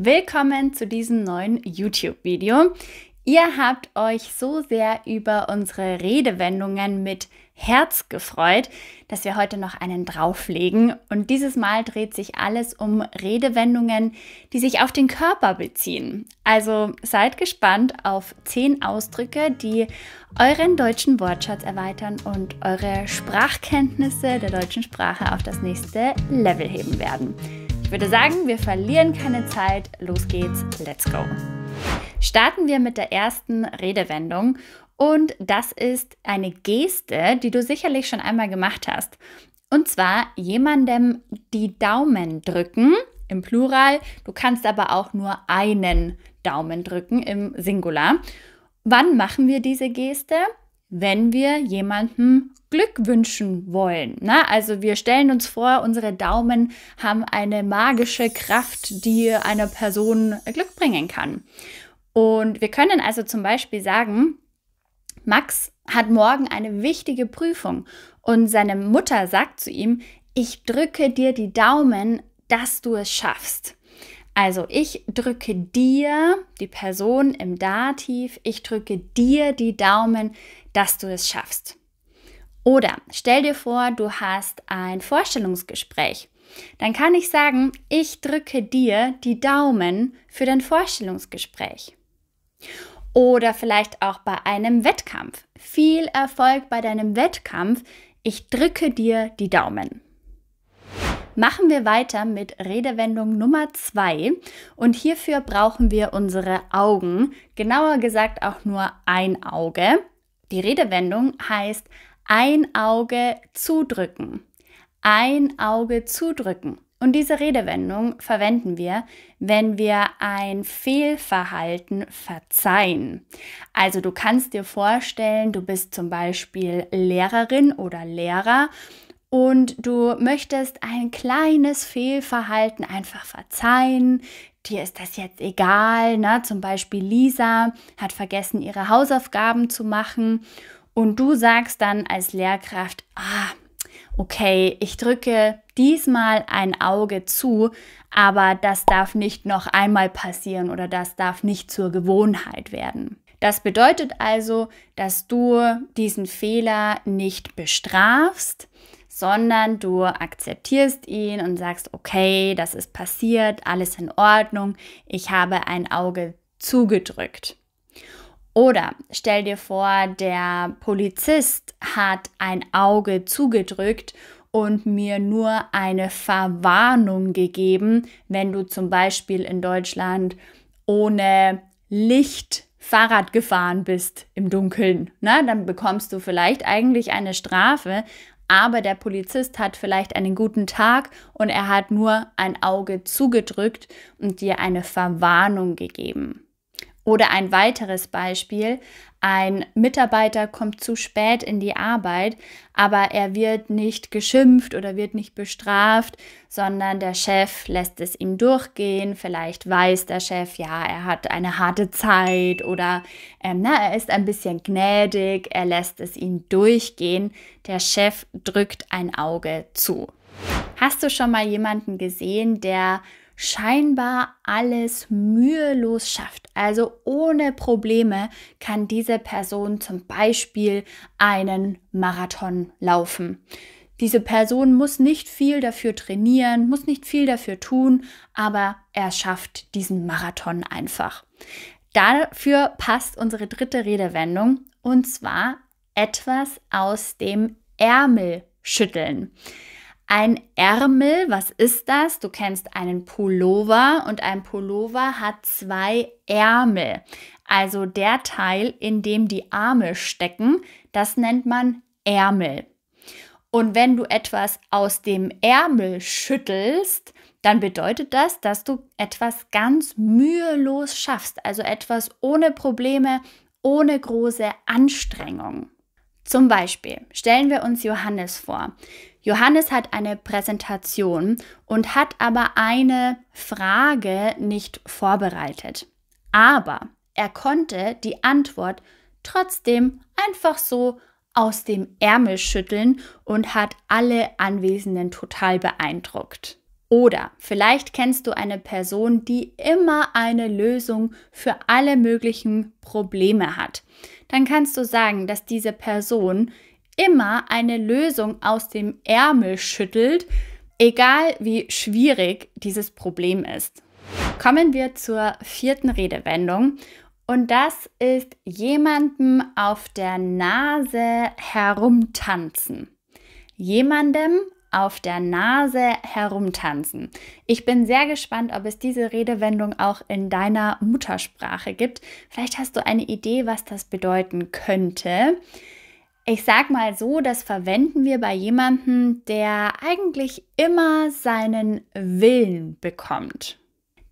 Willkommen zu diesem neuen YouTube-Video. Ihr habt euch so sehr über unsere Redewendungen mit Herz gefreut, dass wir heute noch einen drauflegen. Und dieses Mal dreht sich alles um Redewendungen, die sich auf den Körper beziehen. Also seid gespannt auf zehn Ausdrücke, die euren deutschen Wortschatz erweitern und eure Sprachkenntnisse der deutschen Sprache auf das nächste Level heben werden. Ich würde sagen, wir verlieren keine Zeit. Los geht's, let's go. Starten wir mit der ersten Redewendung und das ist eine Geste, die du sicherlich schon einmal gemacht hast. Und zwar jemandem die Daumen drücken im Plural. Du kannst aber auch nur einen Daumen drücken im Singular. Wann machen wir diese Geste? wenn wir jemandem Glück wünschen wollen. Na, ne? also wir stellen uns vor, unsere Daumen haben eine magische Kraft, die einer Person Glück bringen kann. Und wir können also zum Beispiel sagen, Max hat morgen eine wichtige Prüfung und seine Mutter sagt zu ihm, ich drücke dir die Daumen, dass du es schaffst. Also ich drücke dir, die Person im Dativ, ich drücke dir die Daumen, dass du es schaffst. Oder stell dir vor, du hast ein Vorstellungsgespräch. Dann kann ich sagen, ich drücke dir die Daumen für dein Vorstellungsgespräch. Oder vielleicht auch bei einem Wettkampf. Viel Erfolg bei deinem Wettkampf. Ich drücke dir die Daumen machen wir weiter mit Redewendung Nummer zwei und hierfür brauchen wir unsere Augen, genauer gesagt auch nur ein Auge. Die Redewendung heißt ein Auge zudrücken. Ein Auge zudrücken. Und diese Redewendung verwenden wir, wenn wir ein Fehlverhalten verzeihen. Also du kannst dir vorstellen, du bist zum Beispiel Lehrerin oder Lehrer und du möchtest ein kleines Fehlverhalten einfach verzeihen. Dir ist das jetzt egal. Ne? Zum Beispiel Lisa hat vergessen, ihre Hausaufgaben zu machen. Und du sagst dann als Lehrkraft, ah, okay, ich drücke diesmal ein Auge zu, aber das darf nicht noch einmal passieren oder das darf nicht zur Gewohnheit werden. Das bedeutet also, dass du diesen Fehler nicht bestrafst, sondern du akzeptierst ihn und sagst, okay, das ist passiert, alles in Ordnung, ich habe ein Auge zugedrückt. Oder stell dir vor, der Polizist hat ein Auge zugedrückt und mir nur eine Verwarnung gegeben, wenn du zum Beispiel in Deutschland ohne Licht Fahrrad gefahren bist im Dunkeln. Na, ne? dann bekommst du vielleicht eigentlich eine Strafe, aber der Polizist hat vielleicht einen guten Tag und er hat nur ein Auge zugedrückt und dir eine Verwarnung gegeben. Oder ein weiteres Beispiel, ein Mitarbeiter kommt zu spät in die Arbeit, aber er wird nicht geschimpft oder wird nicht bestraft, sondern der Chef lässt es ihm durchgehen. Vielleicht weiß der Chef, ja, er hat eine harte Zeit oder ähm, na, er ist ein bisschen gnädig, er lässt es ihm durchgehen. Der Chef drückt ein Auge zu. Hast du schon mal jemanden gesehen, der scheinbar alles mühelos schafft. Also ohne Probleme kann diese Person zum Beispiel einen Marathon laufen. Diese Person muss nicht viel dafür trainieren, muss nicht viel dafür tun, aber er schafft diesen Marathon einfach. Dafür passt unsere dritte Redewendung und zwar etwas aus dem Ärmel schütteln. Ein Ärmel, was ist das? Du kennst einen Pullover und ein Pullover hat zwei Ärmel. Also der Teil, in dem die Arme stecken, das nennt man Ärmel. Und wenn du etwas aus dem Ärmel schüttelst, dann bedeutet das, dass du etwas ganz mühelos schaffst, also etwas ohne Probleme, ohne große Anstrengung. Zum Beispiel stellen wir uns Johannes vor. Johannes hat eine Präsentation und hat aber eine Frage nicht vorbereitet. Aber er konnte die Antwort trotzdem einfach so aus dem Ärmel schütteln und hat alle Anwesenden total beeindruckt. Oder vielleicht kennst du eine Person, die immer eine Lösung für alle möglichen Probleme hat. Dann kannst du sagen, dass diese Person immer eine Lösung aus dem Ärmel schüttelt, egal wie schwierig dieses Problem ist. Kommen wir zur vierten Redewendung. Und das ist jemandem auf der Nase herumtanzen. Jemandem auf der Nase herumtanzen. Ich bin sehr gespannt, ob es diese Redewendung auch in deiner Muttersprache gibt. Vielleicht hast du eine Idee, was das bedeuten könnte. Ich sag mal so, das verwenden wir bei jemandem, der eigentlich immer seinen Willen bekommt.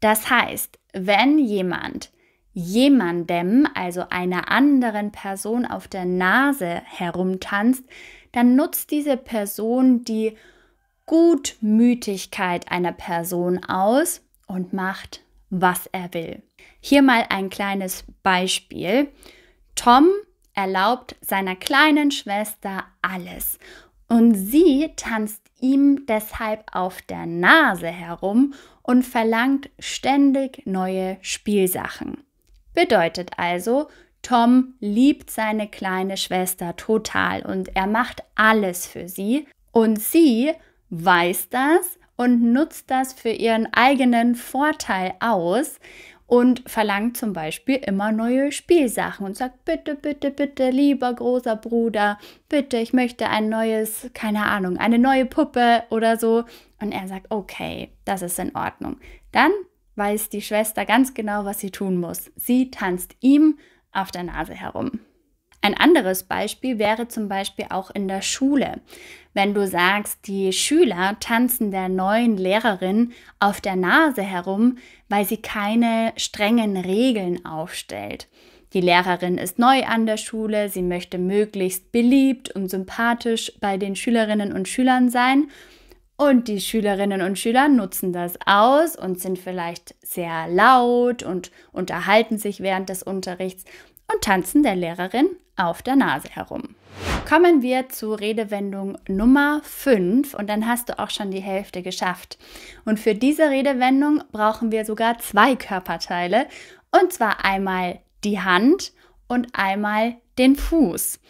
Das heißt, wenn jemand jemandem, also einer anderen Person auf der Nase herumtanzt, dann nutzt diese Person die Gutmütigkeit einer Person aus und macht, was er will. Hier mal ein kleines Beispiel. Tom erlaubt seiner kleinen Schwester alles und sie tanzt ihm deshalb auf der Nase herum und verlangt ständig neue Spielsachen. Bedeutet also, Tom liebt seine kleine Schwester total und er macht alles für sie und sie weiß das und nutzt das für ihren eigenen Vorteil aus und verlangt zum Beispiel immer neue Spielsachen und sagt, bitte, bitte, bitte, lieber großer Bruder, bitte, ich möchte ein neues, keine Ahnung, eine neue Puppe oder so. Und er sagt, okay, das ist in Ordnung. Dann weiß die Schwester ganz genau, was sie tun muss. Sie tanzt ihm auf der Nase herum. Ein anderes Beispiel wäre zum Beispiel auch in der Schule. Wenn du sagst, die Schüler tanzen der neuen Lehrerin auf der Nase herum, weil sie keine strengen Regeln aufstellt. Die Lehrerin ist neu an der Schule, sie möchte möglichst beliebt und sympathisch bei den Schülerinnen und Schülern sein und die Schülerinnen und Schüler nutzen das aus und sind vielleicht sehr laut und unterhalten sich während des Unterrichts und tanzen der Lehrerin auf der Nase herum. Kommen wir zu Redewendung Nummer 5 und dann hast du auch schon die Hälfte geschafft. Und für diese Redewendung brauchen wir sogar zwei Körperteile und zwar einmal die Hand und einmal den Fuß.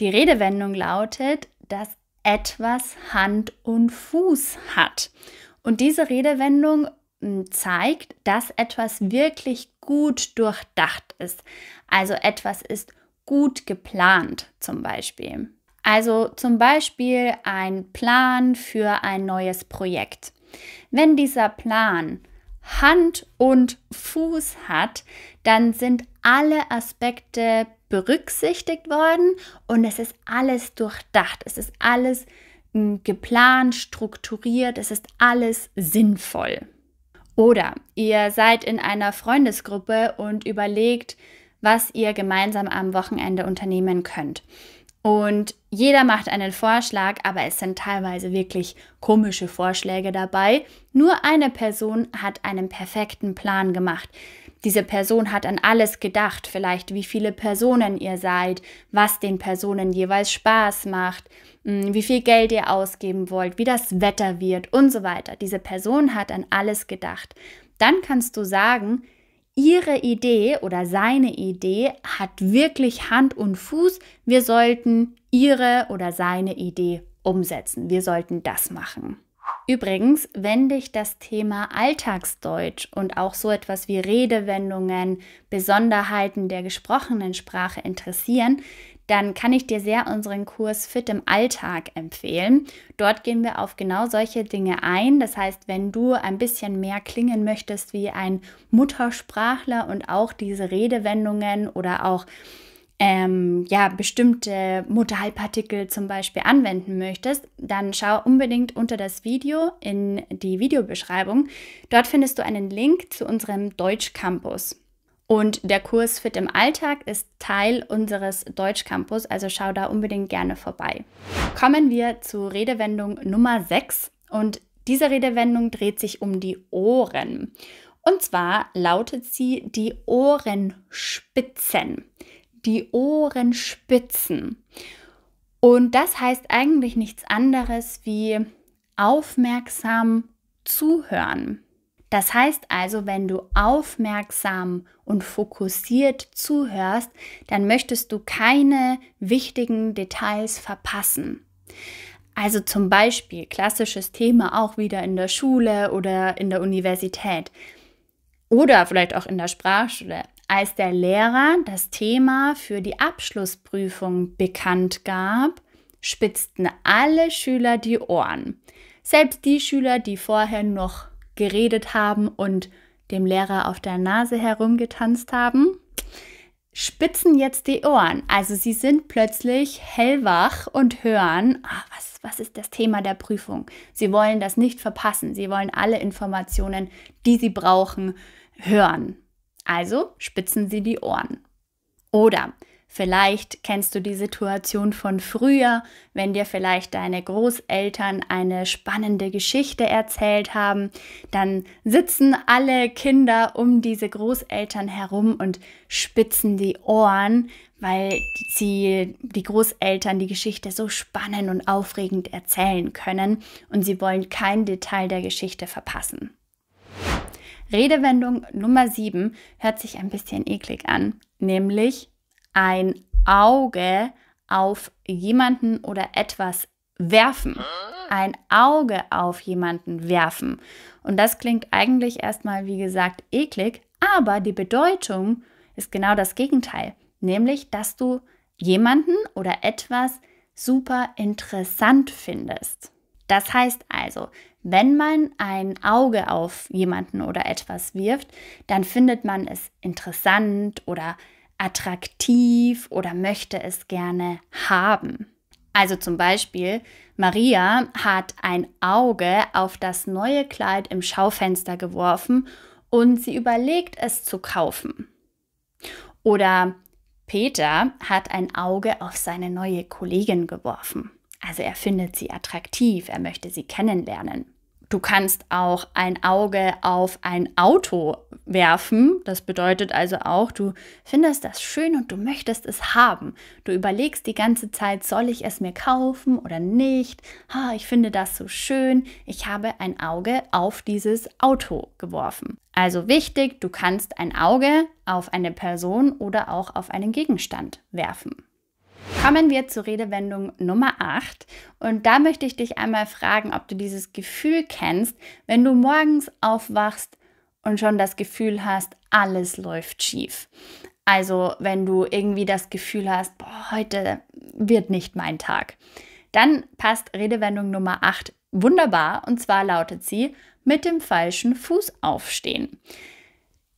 Die Redewendung lautet, das etwas Hand und Fuß hat. Und diese Redewendung hm, zeigt, dass etwas wirklich gut durchdacht ist. Also etwas ist gut geplant zum Beispiel. Also zum Beispiel ein Plan für ein neues Projekt. Wenn dieser Plan Hand und Fuß hat, dann sind alle Aspekte berücksichtigt worden und es ist alles durchdacht, es ist alles hm, geplant, strukturiert, es ist alles sinnvoll. Oder ihr seid in einer Freundesgruppe und überlegt, was ihr gemeinsam am Wochenende unternehmen könnt. Und jeder macht einen Vorschlag, aber es sind teilweise wirklich komische Vorschläge dabei. Nur eine Person hat einen perfekten Plan gemacht. Diese Person hat an alles gedacht, vielleicht wie viele Personen ihr seid, was den Personen jeweils Spaß macht, mm, wie viel Geld ihr ausgeben wollt, wie das Wetter wird und so weiter. Diese Person hat an alles gedacht. Dann kannst du sagen, ihre Idee oder seine Idee hat wirklich Hand und Fuß. Wir sollten ihre oder seine Idee umsetzen. Wir sollten das machen. Übrigens, wenn dich das Thema Alltagsdeutsch und auch so etwas wie Redewendungen, Besonderheiten der gesprochenen Sprache interessieren, dann kann ich dir sehr unseren Kurs Fit im Alltag empfehlen. Dort gehen wir auf genau solche Dinge ein. Das heißt, wenn du ein bisschen mehr klingen möchtest wie ein Muttersprachler und auch diese Redewendungen oder auch ähm, ja, bestimmte Modalpartikel zum Beispiel anwenden möchtest, dann schau unbedingt unter das Video in die Videobeschreibung. Dort findest du einen Link zu unserem Deutsch Campus. Und der Kurs Fit im Alltag ist Teil unseres Deutsch Campus, also schau da unbedingt gerne vorbei. Kommen wir zu Redewendung Nummer 6 und diese Redewendung dreht sich um die Ohren. Und zwar lautet sie die Ohrenspitzen die Ohren spitzen. Und das heißt eigentlich nichts anderes wie aufmerksam zuhören. Das heißt also, wenn du aufmerksam und fokussiert zuhörst, dann möchtest du keine wichtigen Details verpassen. Also zum Beispiel klassisches Thema auch wieder in der Schule oder in der Universität oder vielleicht auch in der Sprachschule. Als der Lehrer das Thema für die Abschlussprüfung bekannt gab, spitzten alle Schüler die Ohren. Selbst die Schüler, die vorher noch geredet haben und dem Lehrer auf der Nase herumgetanzt haben, spitzen jetzt die Ohren. Also sie sind plötzlich hellwach und hören, ah, was, was ist das Thema der Prüfung? Sie wollen das nicht verpassen. Sie wollen alle Informationen, die sie brauchen, hören. Also spitzen Sie die Ohren. Oder vielleicht kennst du die Situation von früher, wenn dir vielleicht deine Großeltern eine spannende Geschichte erzählt haben, dann sitzen alle Kinder um diese Großeltern herum und spitzen die Ohren, weil sie die Großeltern die Geschichte so spannend und aufregend erzählen können und sie wollen kein Detail der Geschichte verpassen. Redewendung Nummer 7 hört sich ein bisschen eklig an, nämlich ein Auge auf jemanden oder etwas werfen. Ein Auge auf jemanden werfen. Und das klingt eigentlich erstmal, wie gesagt, eklig, aber die Bedeutung ist genau das Gegenteil, nämlich dass du jemanden oder etwas super interessant findest. Das heißt also, wenn man ein Auge auf jemanden oder etwas wirft, dann findet man es interessant oder attraktiv oder möchte es gerne haben. Also zum Beispiel, Maria hat ein Auge auf das neue Kleid im Schaufenster geworfen und sie überlegt es zu kaufen. Oder Peter hat ein Auge auf seine neue Kollegin geworfen. Also er findet sie attraktiv, er möchte sie kennenlernen. Du kannst auch ein Auge auf ein Auto werfen. Das bedeutet also auch, du findest das schön und du möchtest es haben. Du überlegst die ganze Zeit, soll ich es mir kaufen oder nicht? Ha, ich finde das so schön. Ich habe ein Auge auf dieses Auto geworfen. Also wichtig, du kannst ein Auge auf eine Person oder auch auf einen Gegenstand werfen. Kommen wir zur Redewendung Nummer 8. Und da möchte ich dich einmal fragen, ob du dieses Gefühl kennst, wenn du morgens aufwachst und schon das Gefühl hast, alles läuft schief. Also wenn du irgendwie das Gefühl hast, boah, heute wird nicht mein Tag. Dann passt Redewendung Nummer 8 wunderbar. Und zwar lautet sie, mit dem falschen Fuß aufstehen.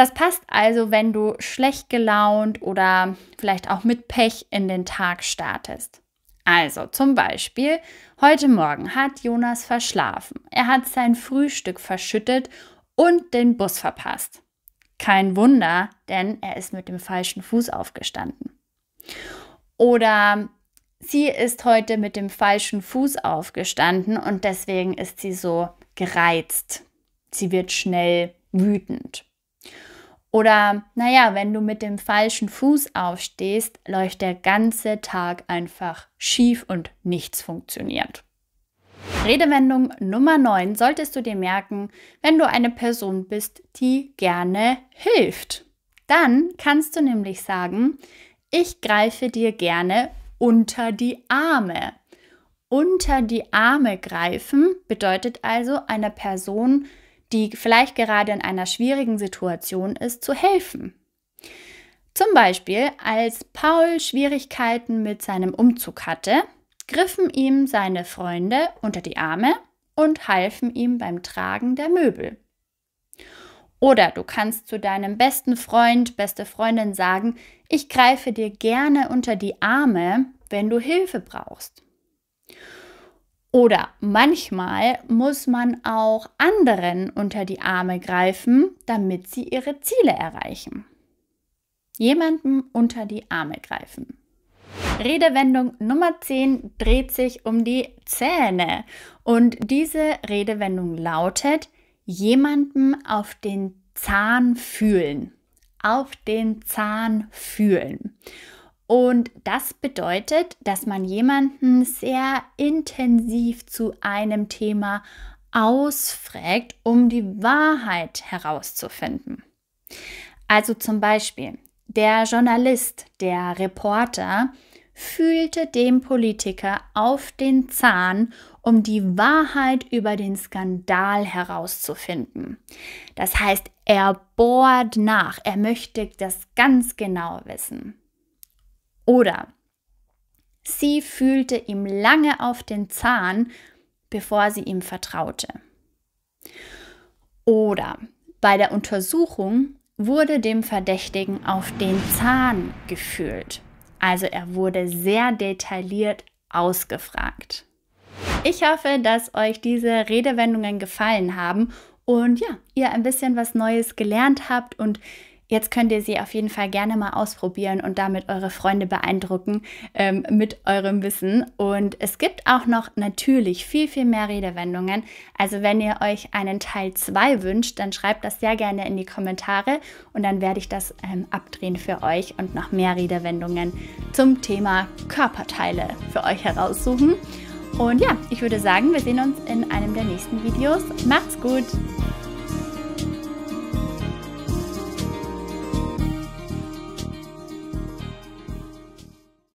Das passt also, wenn du schlecht gelaunt oder vielleicht auch mit Pech in den Tag startest. Also zum Beispiel, heute Morgen hat Jonas verschlafen. Er hat sein Frühstück verschüttet und den Bus verpasst. Kein Wunder, denn er ist mit dem falschen Fuß aufgestanden. Oder sie ist heute mit dem falschen Fuß aufgestanden und deswegen ist sie so gereizt. Sie wird schnell wütend. Oder, naja, wenn du mit dem falschen Fuß aufstehst, läuft der ganze Tag einfach schief und nichts funktioniert. Redewendung Nummer 9 solltest du dir merken, wenn du eine Person bist, die gerne hilft. Dann kannst du nämlich sagen, ich greife dir gerne unter die Arme. Unter die Arme greifen bedeutet also einer Person die vielleicht gerade in einer schwierigen Situation ist, zu helfen. Zum Beispiel, als Paul Schwierigkeiten mit seinem Umzug hatte, griffen ihm seine Freunde unter die Arme und halfen ihm beim Tragen der Möbel. Oder du kannst zu deinem besten Freund, beste Freundin sagen, ich greife dir gerne unter die Arme, wenn du Hilfe brauchst. Oder manchmal muss man auch anderen unter die Arme greifen, damit sie ihre Ziele erreichen. Jemandem unter die Arme greifen. Redewendung Nummer 10 dreht sich um die Zähne. Und diese Redewendung lautet, jemandem auf den Zahn fühlen. Auf den Zahn fühlen. Und das bedeutet, dass man jemanden sehr intensiv zu einem Thema ausfragt, um die Wahrheit herauszufinden. Also zum Beispiel, der Journalist, der Reporter fühlte dem Politiker auf den Zahn, um die Wahrheit über den Skandal herauszufinden. Das heißt, er bohrt nach, er möchte das ganz genau wissen. Oder sie fühlte ihm lange auf den Zahn, bevor sie ihm vertraute. Oder bei der Untersuchung wurde dem Verdächtigen auf den Zahn gefühlt. Also er wurde sehr detailliert ausgefragt. Ich hoffe, dass euch diese Redewendungen gefallen haben und ja, ihr ein bisschen was Neues gelernt habt und Jetzt könnt ihr sie auf jeden Fall gerne mal ausprobieren und damit eure Freunde beeindrucken ähm, mit eurem Wissen. Und es gibt auch noch natürlich viel, viel mehr Redewendungen. Also wenn ihr euch einen Teil 2 wünscht, dann schreibt das sehr gerne in die Kommentare und dann werde ich das ähm, abdrehen für euch und noch mehr Redewendungen zum Thema Körperteile für euch heraussuchen. Und ja, ich würde sagen, wir sehen uns in einem der nächsten Videos. Macht's gut!